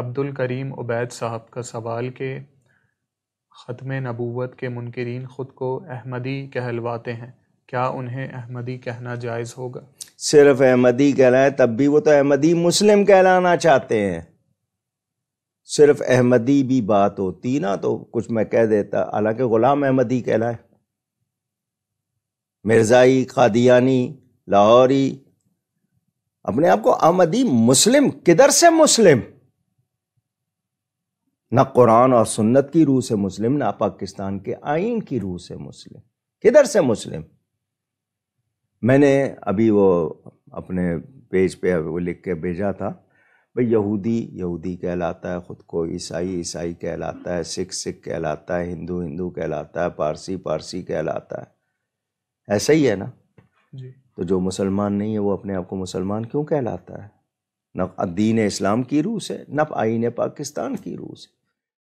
अब्दुल करीम उबैद साहब का सवाल के ख़त्म नबूवत के मुनकरीन ख़ुद को अहमदी कहलवाते हैं क्या उन्हें अहमदी कहना जायज़ होगा सिर्फ अहमदी कह रहे हैं तब भी वो तो अहमदी मुस्लिम कहलाना चाहते हैं सिर्फ अहमदी भी बात होती ना तो कुछ मैं कह देता हालांकि ग़ुलाम अहमदी कहलाए मिर्ज़ाई कादियानी लाहौरी अपने आप को अहमदी मुस्लिम किधर से मुस्लिम ना कुरान और सुन्नत की रूह से मुस्लिम ना पाकिस्तान के आइन की रूह से मुस्लिम किधर से मुस्लिम मैंने अभी वो अपने पेज पे वो लिख के भेजा था भाई यहूदी यहूदी कहलाता है ख़ुद को ईसाई ईसाई कहलाता है सिख सिख कहलाता है हिंदू हिंदू कहलाता है पारसी पारसी कहलाता है ऐसा ही है ना जी तो जो मुसलमान नहीं है वो अपने आप को मुसलमान क्यों कहलाता है ना दीन इस्लाम की रूह से ना आइन पाकिस्तान की रूह से